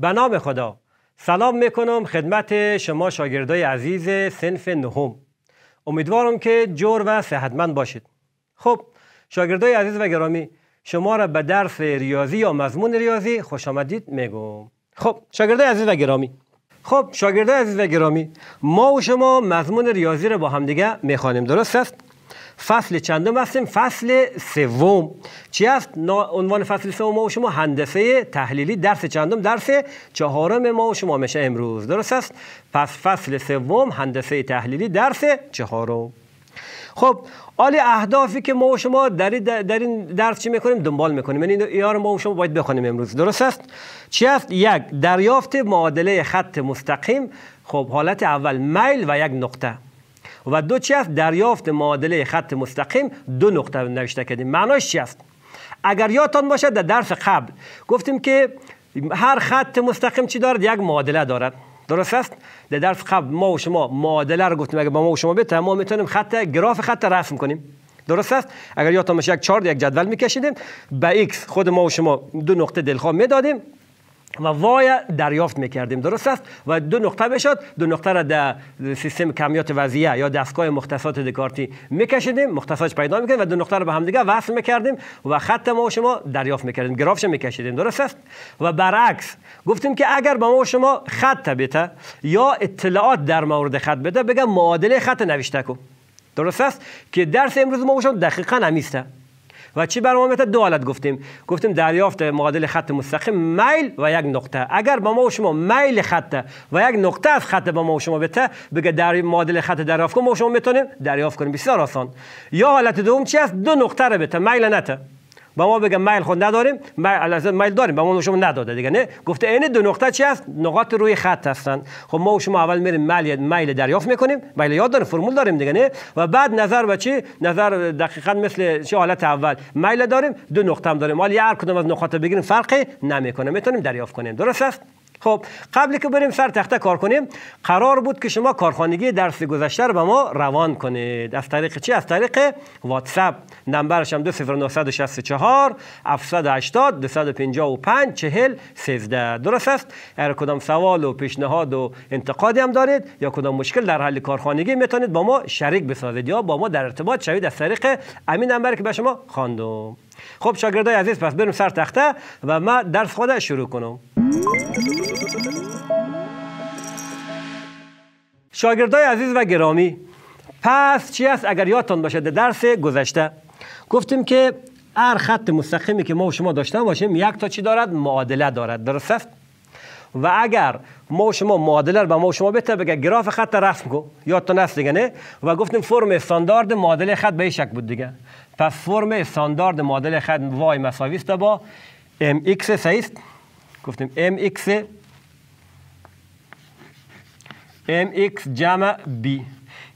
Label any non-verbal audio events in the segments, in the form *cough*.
به نام خدا سلام میکنم خدمت شما شاگردای عزیز سنف نهم امیدوارم که جور و صحتمند باشید خب شاگردای عزیز و گرامی شما را به درس ریاضی یا مضمون ریاضی خوش آمدید میگم خب شاگردای عزیز و گرامی خب شاگردای عزیز و گرامی ما و شما مضمون ریاضی را با همدیگه میخوانیم درست است فصل چندم هستیم فصل سوم چی است عنوان فصل سوم ما و شما هندسه تحلیلی درس چندم درس چهارم ما و شما میشه امروز درست است پس فصل سوم هندسه تحلیلی درس چهارم خب آل اهدافی که ما و شما در این درس چی میکنیم دنبال میکنیم یعنی اینا رو ما و شما باید بخونیم امروز درست است چی است یک دریافت معادله خط مستقیم خب حالت اول میل و یک نقطه و دو چی است دریافت معادله خط مستقیم دو نقطه نوشته کردیم معناش چی است اگر یادتان باشد در درس قبل گفتیم که هر خط مستقیم چی دارد یک معادله دارد درست است در درس قبل ما و شما معادله رو گفتیم اگر با ما و شما بتونیم ما میتونیم خط گراف خط رسم کنیم درست است اگر یادتان باشه یک چارت یک جدول میکشیدیم به ایکس خود ما و شما دو نقطه دلخواه میدادیم و وای دریافت میکردیم درست است و دو نقطه بشد دو نقطه را در سیستم کمیات وضعیه یا دستگاه مختصات دکارتی میکشیدیم مختصاتش پیدا میکردیم و دو نقطه را به هم وصل میکردیم و خط ما و شما دریافت میکردیم گرافش میکشیدیم درست است و برعکس گفتیم که اگر به ما و شما خط بده یا اطلاعات در مورد خط بده بگم معادله خط نوشته کو درست است که درس امروز ما و شما و چی برای ما دو حالت گفتیم گفتیم دریافت معادل خط مستقیم میل و یک نقطه اگر با ما و شما میل خط و یک نقطه از خط با ما و شما بته بگه در معادل خط دریافت کن ما و شما میتونیم دریافت کنیم بسیار آسان یا حالت دوم چی است دو نقطه رو بته میل نته با ما بگم میل خود نداریم میل داریم به ما شما نداده دیگه نه گفته این دو نقطه چی است نقاط روی خط هستند خب ما و شما اول میریم میل دریافت میکنیم میل یاد داریم فرمول داریم دیگه نه و بعد نظر به چی نظر دقیقا مثل چه حالت اول میل داریم دو نقطه هم داریم حالا هر کدوم از نقاط بگیریم فرقی نمیکنه میتونیم دریافت کنیم درست است خب قبلی که بریم سر تخته کار کنیم قرار بود که شما کارخانگی درس گذشته رو به ما روان کنید از طریق چی از طریق واتساپ نمبرش هم 20964 780 255 40 13 درست است اگر کدام سوال و پیشنهاد و انتقادی هم دارید یا کدام مشکل در حل کارخانگی میتونید با ما شریک بسازید یا با ما در ارتباط شوید از طریق امین نمبری که به شما خواندم خب شاگردای عزیز پس بریم سر تخته و ما درس خود شروع کنم شاگردای عزیز و گرامی پس چی است اگر یادتون باشه در درس گذشته گفتیم که هر خط مستقیمی که ما و شما داشته باشیم یک تا چی دارد معادله دارد درست است و اگر ما و شما معادله به ما و شما بهتر بگه گراف خط رسم کو یادتون هست دیگه نه و گفتیم فرم استاندارد معادله خط به شک بود دیگه پس فرم استاندارد معادل خط وای مساوی است با mx گفتیم mx mx جمع b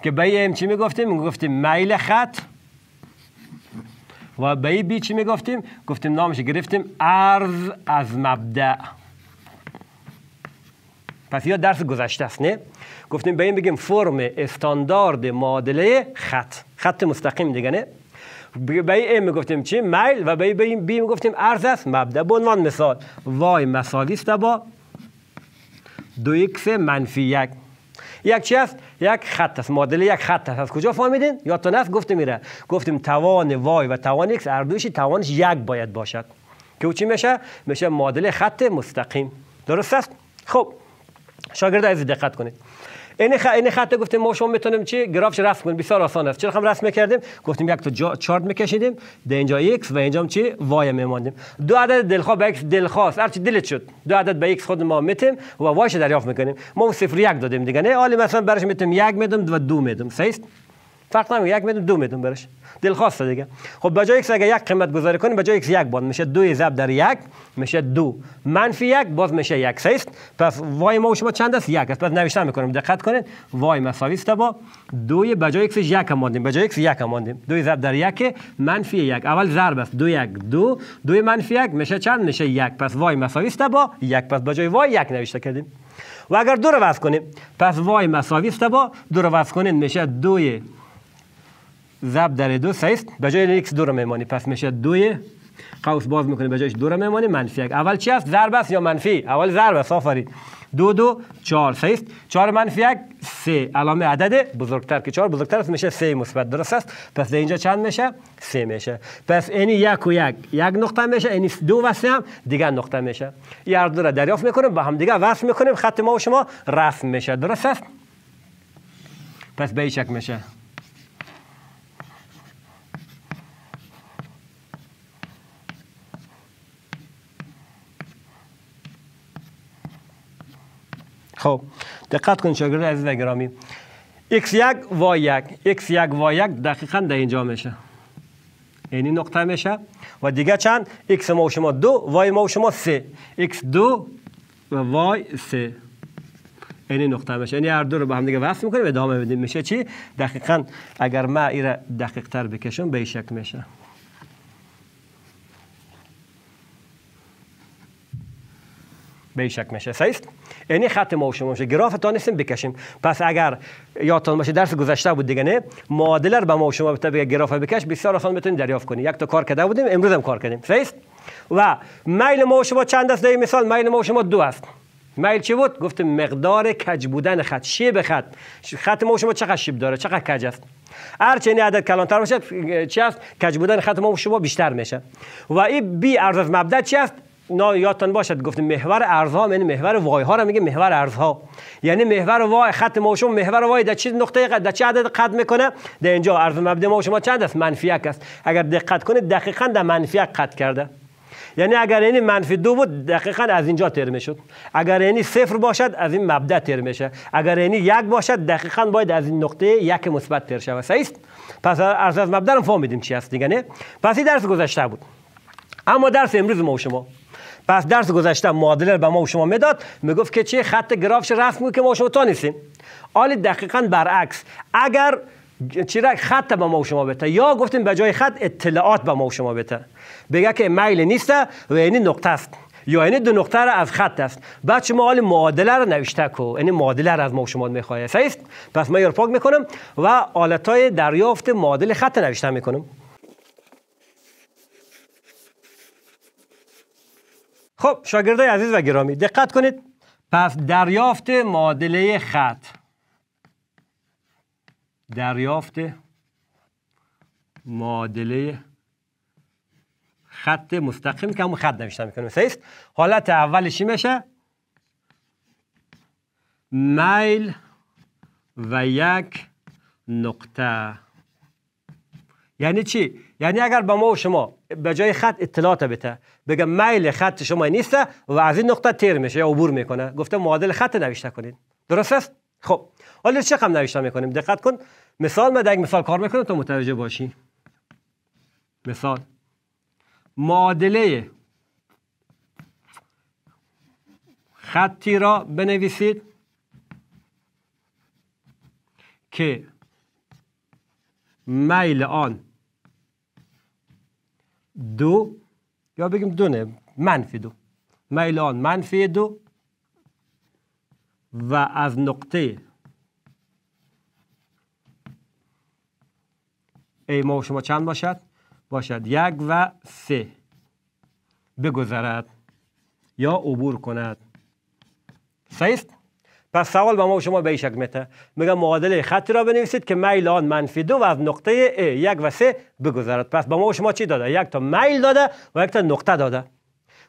که به ام چی میگفتیم؟ گفتیم میل خط و به بی چی میگفتیم؟ گفتیم نامش گرفتیم عرض از مبدع پس یا درس گذشته است نه گفتیم به این بگیم فرم استاندارد معادله خط خط مستقیم دیگه نه به می گفتیم چی میل و به این بی گفتیم عرض است مبدا به عنوان مثال وای مساوی است با دو ایکس منفی یک یک چی است یک خط است معادله یک خط است از کجا فهمیدین یادتون است گفتیم میره گفتیم توان وای و توان ایکس اردوشی توانش یک باید باشد که او چی میشه میشه معادله خط مستقیم درست است خب شاگرد عزیز دقت کنید این خ... این گفتیم ما شما میتونیم چی گرافش رسم کنیم بسیار آسان است چرا هم رسم کردیم گفتیم یک تا چارت میکشیدیم در اینجا ایکس و اینجا چی وای میماندیم دو عدد دلخواه به ایکس دلخواست هرچی دلت شد دو عدد به ایکس خود ما میتیم و وایش دریافت میکنیم ما صفر یک دادیم دیگه نه حالا مثلا برش میتیم یک میدم و دو میدم صحیح فرق نمیکنه یک میدون دو میدون برش دلخواسته دیگه خب به جای اگه یک قیمت گذاری کنیم به جای ایکس یک باند میشه دو زب در یک میشه دو منفی یک باز میشه یک سیست پس وای ما و شما چند است یک است پس نوشته میکنیم دقت کنید وای مساوی است با دو به جای ایکس یک ماندیم به جای ایکس یک ماندیم دو زب در یک منفی یک اول ضرب است دو یک دو دو منفی یک میشه چند میشه یک پس وای مساوی است با یک پس به جای وای یک نوشته کردیم و اگر دو رو کنیم پس وای مساوی است با دو رو کنید میشه دوی ضرب در دو سه است به جای x دو رو میمانی پس میشه دوی قوس باز میکنی به جایش دو رو میمانی منفی یک اول چی است ضرب است یا منفی اول ضرب است آفری دو دو چهار سه چهار منفی یک سه علامه عدد بزرگتر که چهار بزرگتر است میشه سه مثبت درست است پس در اینجا چند میشه سه میشه پس اینی یک و یک یک نقطه میشه اینی دو و سه هم دیگه نقطه میشه یار دو را دریافت میکنیم با هم دیگه وصل میکنیم خط ما و شما رسم میشه درست است پس به این شکل میشه خب دقت کن شاگرد عزیز گرامی x1 y1 x1 y1 دقیقا در اینجا میشه یعنی نقطه میشه و دیگه چند x ما و شما دو y ما و شما سه x2 و y 3 یعنی نقطه میشه یعنی هر دو رو به هم دیگه وصل میکنیم ادامه میدیم میشه چی دقیقا اگر ما ایره دقیق تر بکشم به این شکل میشه به شک میشه صحیح یعنی خط ما شما میشه گراف تا نیستیم بکشیم پس اگر یادتان باشه درس گذشته بود دیگه نه معادله رو به ما شما شما طبق گراف بکش بسیار آسان میتونید دریافت کنید یک تا کار کرده بودیم امروز هم کار کردیم صحیح و میل ما شما چند است در مثال میل ما شما دو است میل چی بود گفتم مقدار کج بودن خط به خط خط ما شما چقدر شیب داره چقدر کج است هر چه عدد کلانتر باشه چی است کج بودن خط ما شما بیشتر میشه و این بی ارزش مبدا چی است اینا یادتان باشد گفت محور ارزها من یعنی محور وای ها را میگه محور ارزها یعنی محور وای خط ما شما محور وای در چه نقطه قد در چه عدد قد میکنه در اینجا ارز مبدا ما شما چند است منفی یک است اگر دقت کنید دقیقا در منفی یک قد کرده یعنی اگر یعنی منفی دو بود دقیقا از اینجا تر میشد اگر یعنی صفر باشد از این مبدا تر میشه اگر یعنی یک باشد دقیقا باید از این نقطه یک مثبت تر شود صحیح پس ارز از مبدا رو فهمیدیم چی است دیگه نه پس درس گذشته بود اما درس امروز ما شما پس درس گذشته معادله به ما و شما میداد میگفت که چه خط گرافش رفت که ما و شما تا نیستیم آلی دقیقا برعکس اگر چرا خط به ما و شما بده یا گفتیم به جای خط اطلاعات به ما و شما بده بگه که میل نیست و یعنی نقطه است یا یعنی دو نقطه را از خط است بعد شما حال معادله را نوشته کو یعنی معادله را از ما و شما میخواه پس من یار پاک میکنم و آلتای دریافت معادل خط نوشته میکنم خب شاگردای عزیز و گرامی دقت کنید پس دریافت معادله خط دریافت معادله خط مستقیم که همون خط نمیشتن میکنیم سیست حالت اولش میشه میل و یک نقطه یعنی چی یعنی اگر به ما و شما به جای خط اطلاعات بده بگه میل خط شما نیسته و از این نقطه تیر میشه یا عبور میکنه گفته معادل خط نوشته کنید درست است خب حالا چه خم نوشته میکنیم دقت کن مثال من یک مثال کار میکنم تا متوجه باشی مثال معادله خطی را بنویسید که میل آن دو یا بگیم دو نه منفی دو میل آن منفی دو و از نقطه ای ما شما چند باشد؟ باشد یک و سه بگذرد یا عبور کند صحیح پس سوال با ما شما به شک میته میگم معادله خطی را بنویسید که میل آن منفی دو و از نقطه A یک و سه بگذرد پس با ما شما چی داده یک تا میل داده و یک تا نقطه داده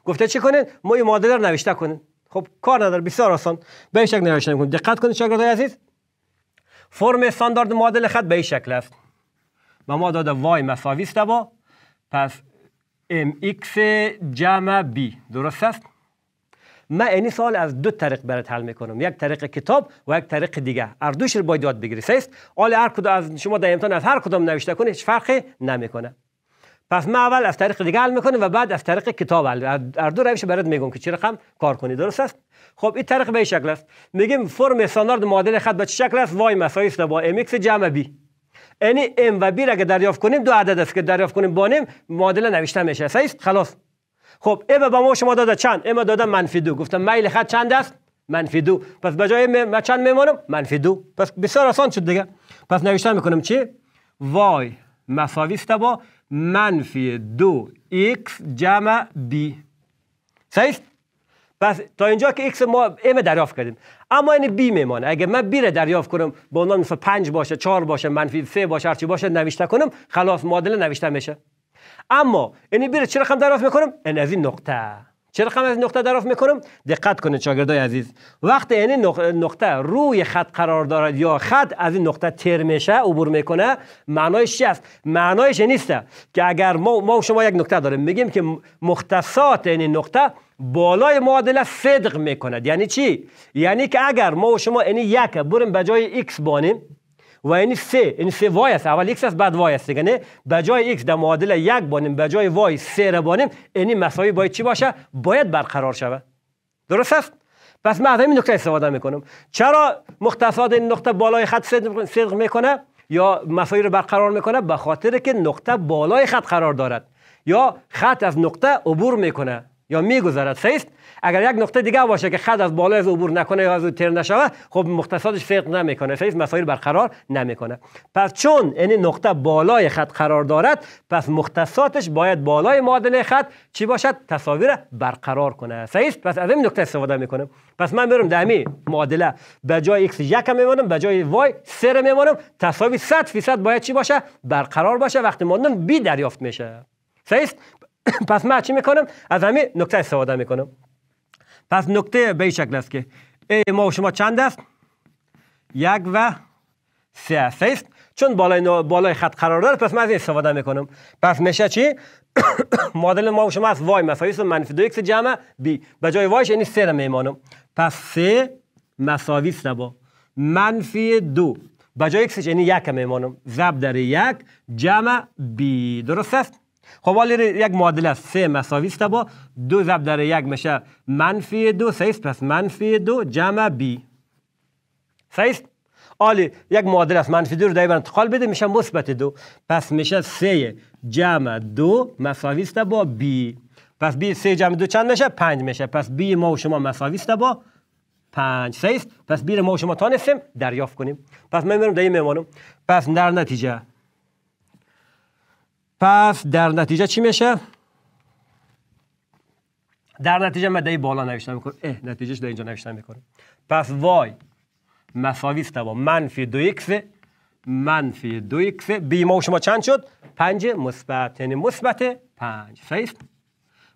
گفته چی کنین ما این معادله رو نوشته کنین خب کار نداره بسیار آسان به شک نوشته کنین دقت کنید شاگرد عزیز فرم استاندارد معادله خط به این شکل است به ما داده وای مساوی است با پس mx جمع b درست است من این سال از دو طریق برات حل میکنم یک طریق کتاب و یک طریق دیگه اردوش رو باید یاد بگیری سیست هر کدوم از شما در امتحان از هر کدوم نوشته کنه هیچ فرقی نمیکنه پس من اول از طریق دیگه حل میکنم و بعد از طریق کتاب حل اردو روش برات میگم که چه رقم کار کنی درست است خب این طریق به شکل است میگیم فرم استاندارد معادل خط به چه شکل است وای مساوی با ام ایکس جمع بی یعنی ام و بی را که دریافت کنیم دو عدد است که دریافت کنیم بانیم معادله نوشته میشه سیست خلاص خب ام با ما شما داده چند ام داده منفی دو گفتم میل خط چند است منفی دو پس به جای ما چند میمانم منفی دو پس بسیار آسان شد دیگه پس نوشتن میکنم چی وای مساوی با منفی دو ایکس جمع بی صحیح پس تا اینجا که ایکس ما ام دریافت کردیم اما این بی میمانه اگه من بی را دریافت کنم به عنوان مثلا 5 باشه 4 باشه منفی سه باشه هرچی باشه نوشته کنم خلاص معادله نوشته میشه اما اینی بیره چه رقم دریافت میکنم این یعنی از این نقطه چه رقم از نقطه دریافت میکنم دقت کنید شاگردای عزیز وقتی این یعنی نقطه روی خط قرار دارد یا خط از این نقطه تر میشه عبور میکنه معنایش چی است معنایش نیست یعنی که اگر ما ما شما یک نقطه داریم میگیم که مختصات این نقطه بالای معادله صدق میکند یعنی چی یعنی که اگر ما و شما این یک بریم به جای x بانیم و این سه این سه وای است اول x است بعد y است یعنی به جای x در معادل یک بانیم به جای وای سه را بانیم یعنی مساوی باید چی باشه باید برقرار شود درست است پس من از این نکته استفاده میکنم چرا مختصات این نقطه بالای خط صدق میکنه یا مساوی رو برقرار میکنه به خاطر که نقطه بالای خط قرار دارد یا خط از نقطه عبور میکنه یا میگذرد سیست اگر یک نقطه دیگه باشه که خط از بالا از عبور نکنه یا از او تیر نشوه خب مختصاتش فرق نمیکنه سیست مسائل برقرار نمیکنه پس چون این یعنی نقطه بالای خط قرار دارد پس مختصاتش باید بالای معادله خط چی باشد تصاویر برقرار کنه سیست پس از این نقطه استفاده میکنه پس من برم دمی معادله به جای x یک میمونم به جای y سر میمونم تساوی 100 فیصد باید چی باشه برقرار باشه وقتی ماندن بی دریافت میشه سیست *coughs* پس من چی میکنم از همین نکته استفاده میکنم پس نکته به این شکل است که ای ما و شما چند است یک و سه است, چون بالای, بالای خط قرار داره پس ما از این استفاده میکنم پس میشه چی *coughs* مدل ما و شما از وای مساوی منفی دو ایکس جمع بی به جای وایش یعنی سه را میمانم پس سه مساوی است با منفی دو به جای ایکسش یعنی یک میمانم ضرب در یک جمع بی درست است خب حالا یک معادله است سه مساوی است با دو ضرب در یک میشه منفی دو سه پس منفی دو جمع بی سه است یک معادله است منفی دو رو در انتقال بده میشه مثبت دو پس میشه سه جمع دو مساوی است با بی پس بی سه جمع دو چند میشه پنج میشه پس بی ما و شما مساوی است با پنج سه پس بی ما و شما تانستیم دریافت کنیم پس من میرم در این پس در نتیجه پس در نتیجه چی میشه؟ در نتیجه من بالا نوشتن میکنم اه نتیجهش در اینجا نوشتن میکنم پس وای مساوی است با منفی دو ایکس منفی دو ایکس بی و شما چند شد؟ پنج مثبت یعنی مثبت پنج صحیح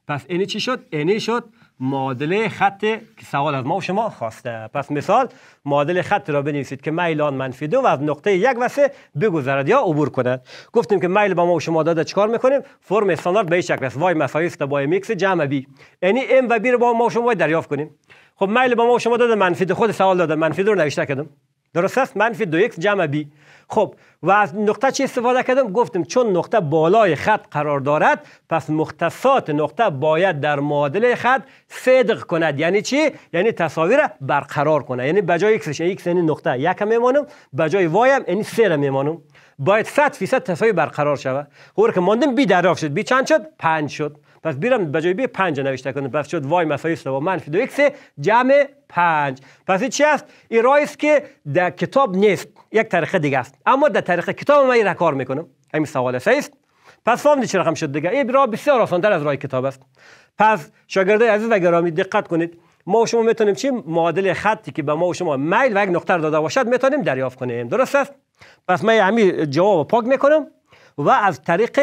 پس اینی چی شد؟ اینی شد معادله خط که سوال از ما و شما خواسته پس مثال معادله خط را بنویسید که میل آن منفی دو و از نقطه یک و سه بگذرد یا عبور کند گفتیم که میل با ما و شما داده چکار میکنیم فرم استاندارد به این شکل است وای مسایست است با میکس جمع بی یعنی ام و بی رو با ما و شما دریافت کنیم خب میل با ما و شما داده منفی دو خود سوال داده منفی دو رو نوشته کردم درست است منفی دو x جمع بی خب و از نقطه چی استفاده کردم گفتم چون نقطه بالای خط قرار دارد پس مختصات نقطه باید در معادله خط صدق کند یعنی چی یعنی تصاویر برقرار کنه یعنی بجای x یعنی x یعنی نقطه یک میمانم بجای وای هم یعنی سه میمانم باید 100 فیصد تصاویر برقرار شود هر که ماندم بی دریافت شد بی چند شد 5 شد پس بیرم به جای بی 5 نوشته کنه پس شد وای مفایس و منفی دو ایکس جمع 5 پس چی است این رایس که در کتاب نیست یک طریقه دیگه است اما در تاریخ کتاب من این کار میکنم همین سوال سه است پس فهم چه رقم شد دیگه این راه بسیار آسانتر از راه کتاب است پس شاگردای عزیز و گرامی دقت کنید ما و شما میتونیم چی معادل خطی که به ما و شما میل و یک نقطه داده باشد میتونیم دریافت کنیم درست است پس من همین جواب پاک میکنم و از طریق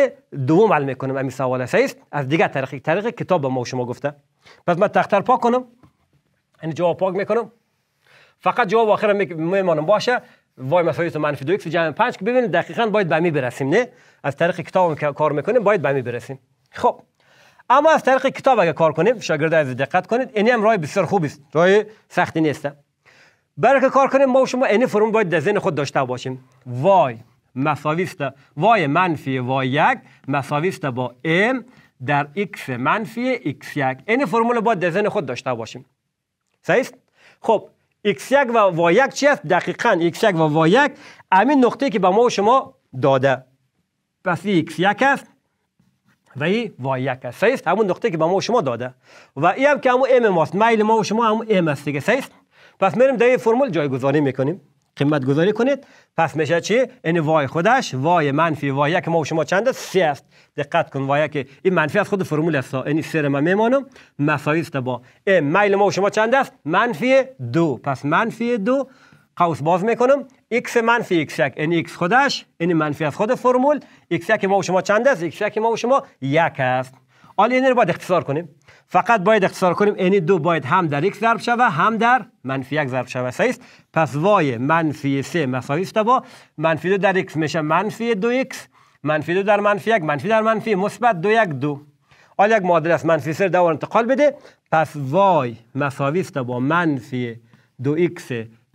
دوم علم میکنم امی سوال است از دیگر طریق طریق کتاب ما شما گفته پس من تختر پاک کنم یعنی جواب پاک میکنم فقط جواب آخر میمانم باشه وای مسایت و منفی دو ایکس جمع پنج که ببینید دقیقا باید به می برسیم نه از طریق کتاب که کار میکنیم باید به می برسیم خب اما از طریق کتاب اگر کار کنیم شاگرد از دقت کنید این هم راه بسیار خوب است رای سختی نیست برای که کار کنیم ما و شما این فرم باید در ذهن خود داشته باشیم وای مساویست وای منفی وای یک مساویست با ام در x منفی x یک این فرمول باید در خود داشته باشیم صحیح است خب x یک و وای یک چی است دقیقا x یک و وای یک همین نقطه که به ما و شما داده پس x یک است و ای وای یک صحیح همون نقطه که به ما و شما داده و ای هم که همون ام ماست مایل ما و شما همون ام است دیگه صحیح پس میریم در این فرمول می میکنیم قیمت گذاری کنید پس میشه چی این وای خودش وای منفی وای یک ما و شما چند سی است دقت کن وای که این منفی از خود فرمول است این سر ما میمانم مساوی است با این میل ما و شما چند است منفی دو پس منفی دو قوس باز میکنم x منفی x یک این x خودش این منفی از خود فرمول x یک ما و شما چند است x یک ما و شما یک است حالا این رو باید اختصار کنیم فقط باید اختصار کنیم این یعنی دو باید هم در یک ضرب شوه هم در منفی یک ضرب شوه سه است پس وای منفی سه مساوی است با منفی دو در x میشه منفی دو ایکس منفی دو در منفی یک منفی در منفی مثبت دو یک دو حال یک معادل است منفی سر در انتقال بده پس وای مساوی است با منفی دو ایکس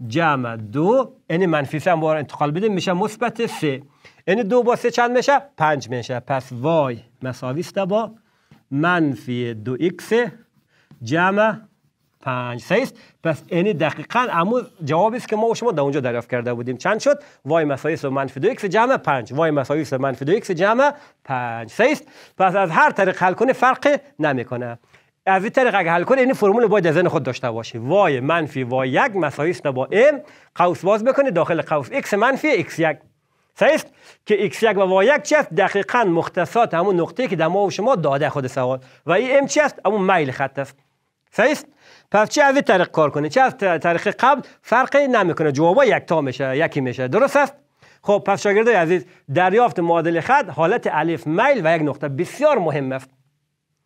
جمع دو این یعنی منفی سه بار انتقال بده میشه مثبت سه این یعنی دو با سه چند میشه پنج میشه پس وای مساوی است با منفی دو ایکس جمع پنج سیست پس اینی دقیقا امو جوابی است که ما و شما در اونجا دریافت کرده بودیم چند شد وای مسایس منفی دو ایکس جمع پنج وای مسایس منفی دو ایکس جمع پنج سیست پس از هر طریق حل کنه فرق نمیکنه از این طریق حل کنه این فرمول باید در ذهن خود داشته باشی وای منفی وای یک مسایست با ام قوس باز بکنه داخل قوس ایکس منفی ایکس یک سیست که x و y یک چی است دقیقا مختصات همون نقطه که در ما و شما داده خود سوال و این m چی است همون میل خط است پس چه از طریق کار کنه چه از طریق قبل فرقی نمیکنه جواب تا میشه یکی میشه درست است خب پس شاگردای عزیز دریافت معادله خط حالت الف میل و یک نقطه بسیار مهم است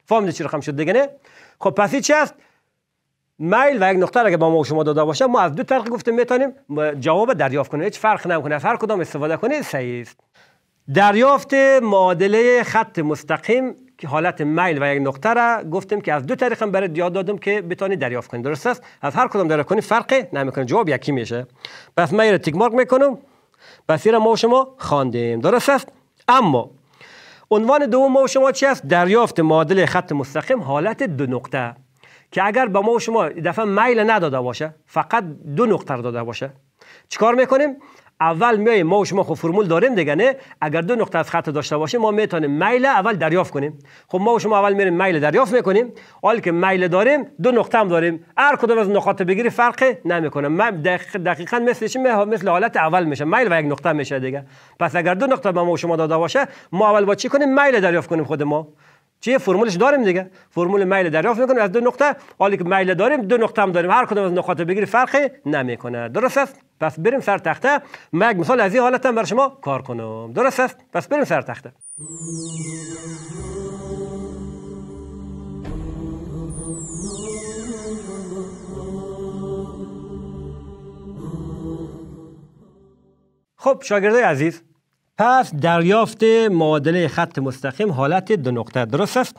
فهمید چی رقم شد دیگه نه خب پس چی است میل و یک نقطه را که با ما شما داده باشه ما از دو طریق گفته میتونیم جواب دریافت کنیم هیچ فرق نمیکنه هر کدام استفاده کنید صحیح است دریافت معادله خط مستقیم که حالت میل و یک نقطه را گفتیم که از دو طریق هم برای یاد دادم که بتانی دریافت کنید درست است از هر کدام دریافت کنید فرق نمیکنه جواب یکی میشه پس مایل را تیک مارک میکنم پس ما و شما خواندیم درست است اما عنوان دوم ما شما چی است دریافت معادله خط مستقیم حالت دو نقطه که اگر به ما و شما دفعه میل نداده باشه فقط دو نقطه داده باشه چیکار میکنیم اول میای ما و شما خب فرمول داریم دیگه نه اگر دو نقطه از خط داشته باشه ما میتونیم میل اول دریافت کنیم خب ما و شما اول میریم میل دریافت میکنیم حال که میل داریم دو نقطه هم داریم هر کدوم از نقاط بگیری فرق نمیکنه من دقیق دقیقاً مثلش مثل حالت اول میشه میل و یک نقطه میشه دیگه پس اگر دو نقطه به ما و شما داده باشه ما اول با چی کنیم میل دریافت کنیم خود ما چیه فرمولش داریم دیگه فرمول میل دریافت میکنیم از دو نقطه حالی که میل داریم دو نقطه هم داریم هر کدوم از نقاط بگیری فرقی نمیکنه درست است پس بریم سر تخته یک مثال از این حالت هم برای شما کار کنم درست است پس بریم سر تخته خب شاگردای عزیز پس دریافت معادله خط مستقیم حالت دو نقطه درست است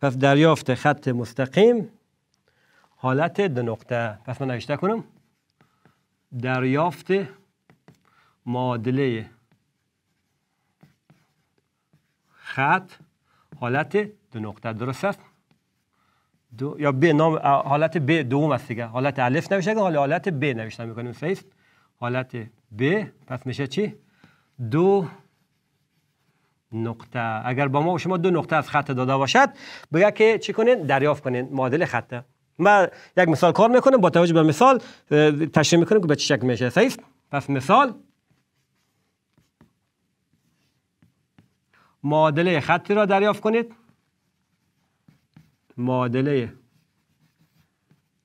پس دریافت خط مستقیم حالت دو نقطه پس من نوشته کنم دریافت معادله خط حالت دو نقطه درست است دو یا ب نام حالت ب دوم است دیگه حالت الف نوشته حالا حالت ب نوشته میکنیم صحیح حالت ب پس میشه چی دو نقطه اگر با ما و شما دو نقطه از خط داده باشد بگه که چی کنین دریافت کنین معادل خطه ما یک مثال کار میکنم با توجه به مثال تشریح میکنم که به چه شکل میشه صحیح پس مثال معادله خطی را دریافت کنید معادله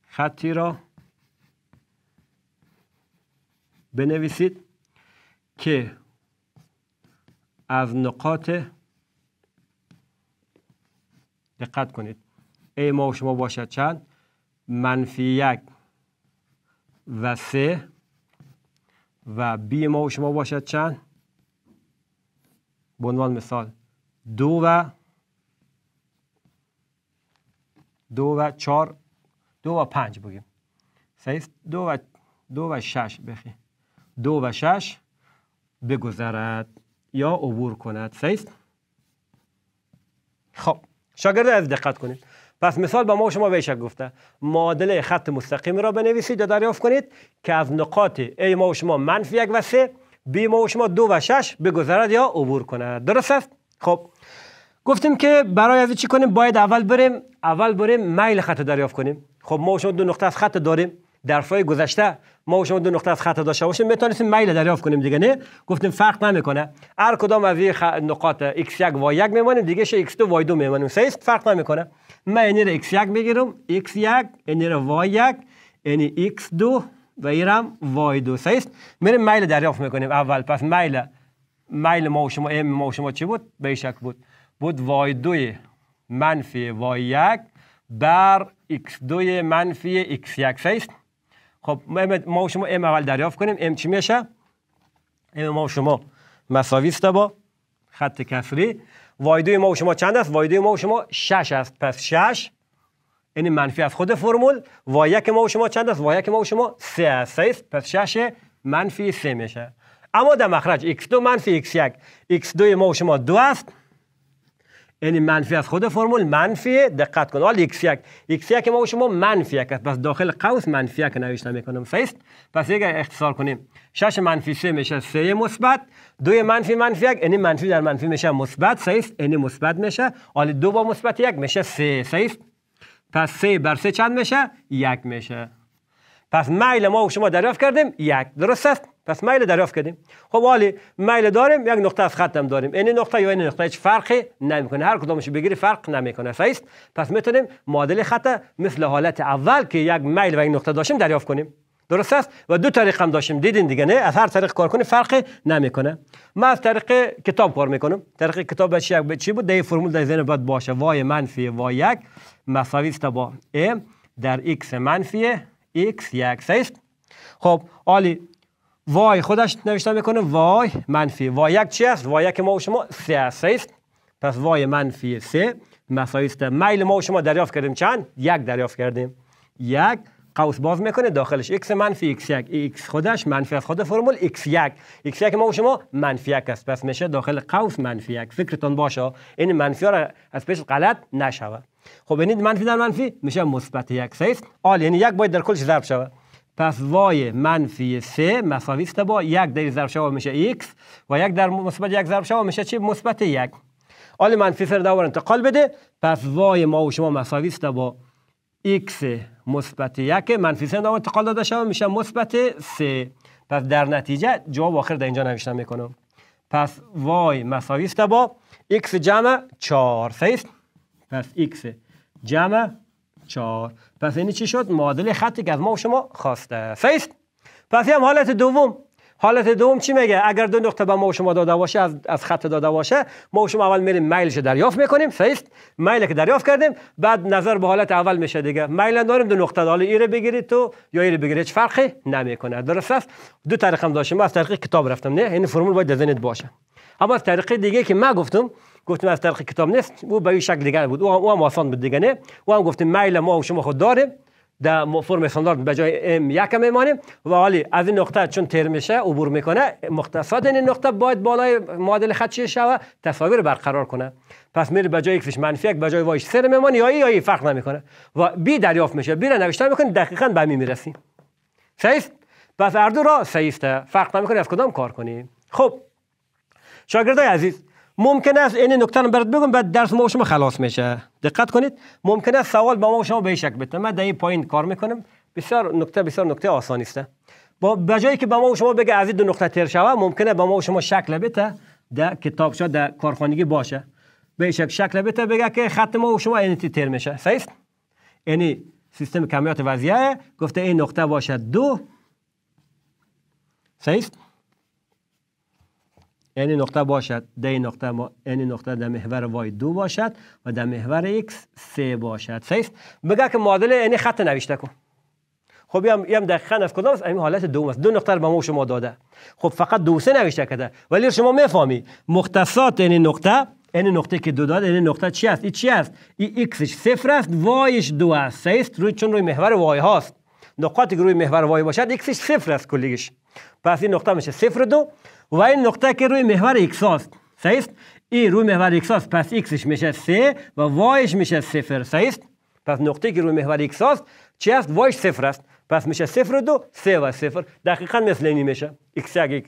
خطی را بنویسید که از نقاط دقت کنید ای ما و شما باشد چند منفی یک و سه و بی ما و شما باشد چند به عنوان مثال دو و دو و چار دو و پنج بگیم صحیح دو و دو و شش بخی دو و شش بگذرد یا عبور کند فیست خب شاگرد از دقت کنید پس مثال به ما و شما بیشک گفته معادله خط مستقیم را بنویسید و دریافت کنید که از نقاط ای ما و شما منفی یک و سه بی ما و شما دو و شش بگذرد یا عبور کند درست است خب گفتیم که برای از چی کنیم باید اول بریم اول بریم میل خط دریافت کنیم خب ما و شما دو نقطه از خط داریم در گذشته ما و شما دو نقطه از خطا داشته باشیم میتونستیم میل دریافت کنیم دیگه نه گفتیم فرق نمیکنه هر کدام از این نقاط x1 y1 میمانیم دیگه شه x2 y2 میمانیم سه است فرق نمیکنه من اینی رو x1 میگیرم x1 اینی یعنی رو y1 اینی یعنی x2 و ایرم y2 سه است میریم میل دریافت میکنیم اول پس میل میل ما و شما ام ما و شما چی بود به شک بود بود y2 منفی y1 بر x2 منفی x1 سه است خب ما و شما ام اول دریافت کنیم ام چی میشه ام ما و شما مساوی است با خط کسری وایدو ما و شما چند است وایدوی ما و شما 6 است پس 6 این یعنی منفی از خود فرمول و یک ما و شما چند است و یک ما و شما 3 است پس 6 منفی 3 میشه اما در مخرج x2 منفی x1 x2 ما و شما 2 است یعنی منفی از خود فرمول منفی دقت کن حال ایکس یک ایکس یک ما شما منفی یک پس داخل قوس منفی یک نوشته میکنم پس اگر اختصار کنیم شش منفی سه میشه سه مثبت دو منفی منفی یک یعنی منفی در منفی میشه مثبت فیست یعنی مثبت میشه حال دو با مثبت یک میشه سه فیست پس سه بر سه چند میشه یک میشه پس مایل ما و شما دریافت کردیم یک درست است پس میل دریافت کردیم خب ولی میل داریم یک نقطه از ختم داریم این نقطه یا این نقطه هیچ فرقی نمیکنه هر کدومش بگیری فرق نمیکنه صحیح پس میتونیم معادل خط مثل حالت اول که یک میل و یک نقطه داشتیم دریافت کنیم درست است و دو طریق هم داشتیم دیدین دیگه نه از هر طریق کار کنی فرق نمیکنه ما از طریق کتاب کار میکنم طریق کتاب چی چی بود ده فرمول در ذهن باید باشه وای منفی وای یک مساوی است با ا در x منفی x یک صحیح خب عالی وای خودش نوشته میکنه وای منفی وای یک چی است وای یک ما و شما سه است پس وای منفی سه مساوی است میل ما و شما دریافت کردیم چند یک دریافت کردیم یک قوس باز میکنه داخلش x منفی x یک x خودش منفی از خود فرمول x یک x یک ما و شما منفی یک است پس میشه داخل قوس منفی یک فکرتون باشه این منفی ها را از پیش غلط نشوه خب این منفی در منفی میشه مثبت یک سیست آل یعنی یک باید در کلش ضرب شود پس وای منفی سه مساوی است با یک در ضرب شما میشه x و یک در مثبت یک ضرب شما میشه چی مثبت یک آل منفی سر دور انتقال بده پس وای ما و شما مساوی است با x مثبت یک منفی سر انتقال داده شما میشه مثبت سه پس در نتیجه جواب آخر در اینجا نوشته میکنم پس وای مساوی است با x جمع 4 است پس x جمع چهار پس این چی شد معادل خطی که از ما و شما خواسته است پس هم حالت دوم حالت دوم چی میگه اگر دو نقطه به ما و شما داده باشه از, از خط داده باشه ما و شما اول میریم میلش دریافت میکنیم فیست میل که دریافت کردیم بعد نظر به حالت اول میشه دیگه میل داریم دو نقطه حالا ایره بگیرید تو یا ایره بگیرید چه فرقی نمیکنه درست است دو طریق هم داشتیم از طریق کتاب رفتم نه این فرمول باید ذهنت باشه اما از طریق دیگه که من گفتم گفتیم از طریق کتاب نیست او به شکل دیگر بود او هم آسان بود دیگه نه او هم گفتیم میل ما و شما خود داره در فرم استاندارد به جای ام یک میمانه و حالی از این نقطه چون تر میشه عبور میکنه مختصات این نقطه باید بالای معادل خط شوه تصاویر برقرار کنه پس میره به جای یکش منفی یک به جای وایش سر میمانه یا یا فرق نمیکنه و بی دریافت میشه بی را نوشتن میکنه دقیقاً به می میرسیم صحیح پس اردو را صحیح فرق نمیکنه از کدام کار کنیم خب شاگردای عزیز ممکن است این نکته رو برات بگم بعد درس ما شما خلاص میشه دقت کنید ممکن است سوال با ما شما به شک بده من در پایین کار میکنم بسیار نکته بسیار نکته آسانی است با بجایی که به ما شما بگه از این دو نقطه تر شوه ممکنه به ما شما شکل بده در ها در کارخانگی باشه به شک شکل بده بگه که خط ما و شما انتی تر میشه صحیح یعنی سیستم کمیات وضعیه گفته این نقطه باشه دو صحیح این نقطه باشد دی نقطه ما یعنی نقطه در محور وای دو باشد و در محور x سه باشد سیست بگه که معادل این خط نوشته کن خب یم یم دقیقا از کدام است این حالت دوم است دو نقطه رو به ما شما داده خب فقط دو سه نوشته کده. ولی شما میفهمی مختصات این نقطه این نقطه که دو داد این نقطه چی است این چی است این ایکسش صفر است وایش دو است سه است روی چون روی محور وای هاست نقاطی که روی محور وای باشد ایکسش صفر است کلیش پس این نقطه میشه صفر دو و این نقطه که روی محور ایکس است صحیح ای روی محور ایکس است پس ایکسش میشه سه و وایش میشه 0 صحیح پس نقطه که روی محور ایکس است چی است وایش است پس میشه 0 و 2 و 0 دقیقا مثل این میشه ایکس یک،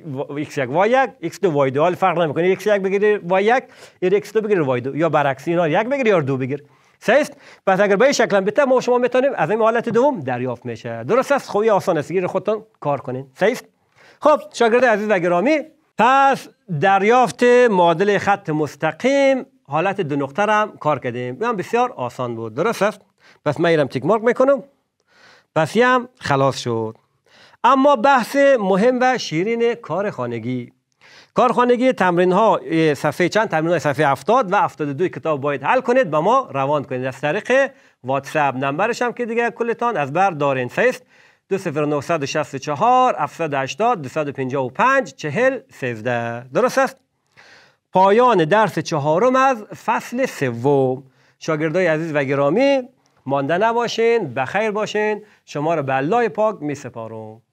x یک y یک، دو حال فرق نمیکنه x یک بگیری وای یک، دو بگیری y یا برعکس اینا یک بگیری یا دو بگیر سیست پس اگر به این شکل ما شما میتونیم از این حالت دوم دریافت میشه درست است خوبی آسان است گیر خودتان کار کنین سیست خب شاگرد عزیز و گرامی پس دریافت معادل خط مستقیم حالت دو نقطه را کار کردیم هم بسیار آسان بود درست است پس من ایرم تیک مارک میکنم پس هم خلاص شد اما بحث مهم و شیرین کار خانگی کار خانگی تمرین ها صفحه چند تمرین های صفحه 70 و 72 کتاب باید حل کنید به ما روان کنید از طریق واتساپ نمبرش هم که دیگه کلتان از بر دارین سیست 2964 780 255 40 13 درست است پایان درس چهارم از فصل سوم شاگردای عزیز و گرامی مانده نباشین بخیر باشین شما را به الله پاک می سپارم